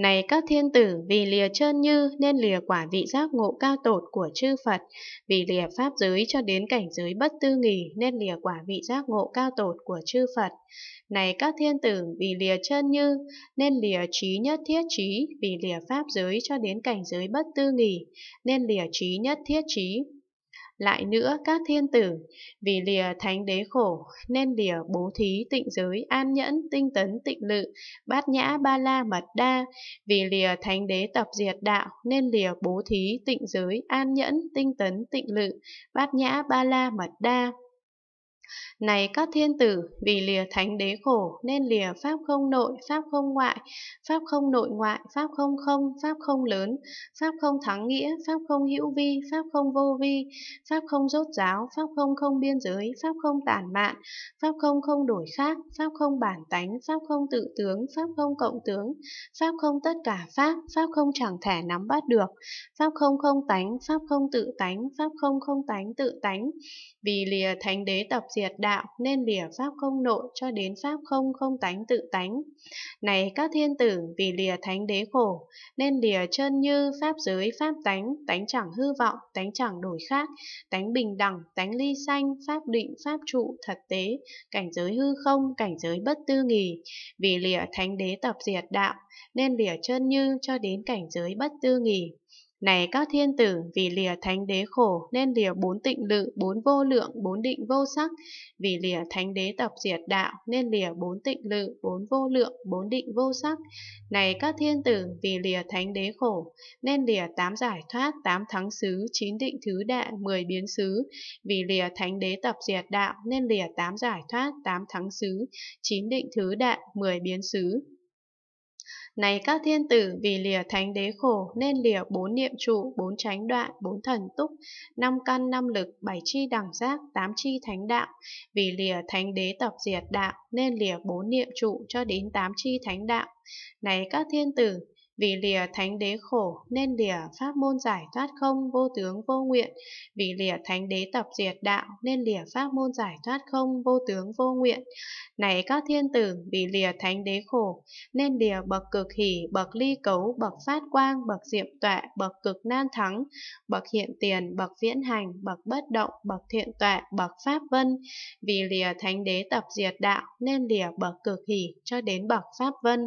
Này các thiên tử, vì lìa trơn như nên lìa quả vị giác ngộ cao tột của chư Phật, vì lìa pháp giới cho đến cảnh giới bất tư nghỉ nên lìa quả vị giác ngộ cao tột của chư Phật. Này các thiên tử, vì lìa chân như nên lìa trí nhất thiết trí, vì lìa pháp giới cho đến cảnh giới bất tư nghỉ nên lìa trí nhất thiết trí. Lại nữa các thiên tử, vì lìa thánh đế khổ, nên lìa bố thí tịnh giới an nhẫn tinh tấn tịnh lự, bát nhã ba la mật đa, vì lìa thánh đế tập diệt đạo, nên lìa bố thí tịnh giới an nhẫn tinh tấn tịnh lự, bát nhã ba la mật đa. Này các thiên tử, vì lìa thánh đế khổ nên lìa pháp không nội, pháp không ngoại, pháp không nội ngoại, pháp không không, pháp không lớn, pháp không thắng nghĩa, pháp không hữu vi, pháp không vô vi, pháp không rốt giáo, pháp không không biên giới, pháp không tản mạn, pháp không không đổi khác, pháp không bản tánh, pháp không tự tướng, pháp không cộng tướng, pháp không tất cả pháp, pháp không chẳng thể nắm bắt được, pháp không không tánh, pháp không tự tánh, pháp không không tánh tự tánh. Vì lìa thánh đế tập gì diệt đạo nên lìa pháp không nội cho đến pháp không không tánh tự tánh. Này các thiên tử vì lìa thánh đế khổ nên lìa chân như pháp giới pháp tánh, tánh chẳng hư vọng, tánh chẳng đổi khác, tánh bình đẳng, tánh ly sanh, pháp định, pháp trụ, thật tế, cảnh giới hư không, cảnh giới bất tư nghì. Vì lìa thánh đế tập diệt đạo nên lìa chân như cho đến cảnh giới bất tư nghì. Này các thiên tử, vì lìa thánh đế khổ nên lìa bốn tịnh lự, bốn vô lượng, bốn định vô sắc. Vì lìa thánh đế tập diệt đạo nên lìa bốn tịnh lự, bốn vô lượng, bốn định vô sắc. Này các thiên tử, vì lìa thánh đế khổ nên lìa tám giải thoát, tám thắng xứ, chín định thứ đạ, mười biến xứ. Vì lìa thánh đế tập diệt đạo nên lìa tám giải thoát, tám thắng xứ, chín định thứ đạ, mười biến xứ. Này các thiên tử vì lìa thánh đế khổ nên lìa bốn niệm trụ, bốn tránh đoạn, bốn thần túc, năm căn năm lực, bảy chi đẳng giác, tám chi thánh đạo. Vì lìa thánh đế tập diệt đạo nên lìa bốn niệm trụ cho đến tám chi thánh đạo. Này các thiên tử, vì lìa thánh đế khổ nên lìa pháp môn giải thoát không vô tướng vô nguyện. Vì lìa thánh đế tập diệt đạo nên lìa pháp môn giải thoát không vô tướng vô nguyện. Này các thiên tử, vì lìa thánh đế khổ nên lìa bậc cực hỷ, bậc ly cấu, bậc phát quang, bậc diệm tọa, bậc cực nan thắng, bậc hiện tiền, bậc viễn hành, bậc bất động, bậc thiện tọa, bậc pháp vân. Vì lìa thánh đế tập diệt đạo nên lìa bậc cực hỷ cho đến bậc pháp vân.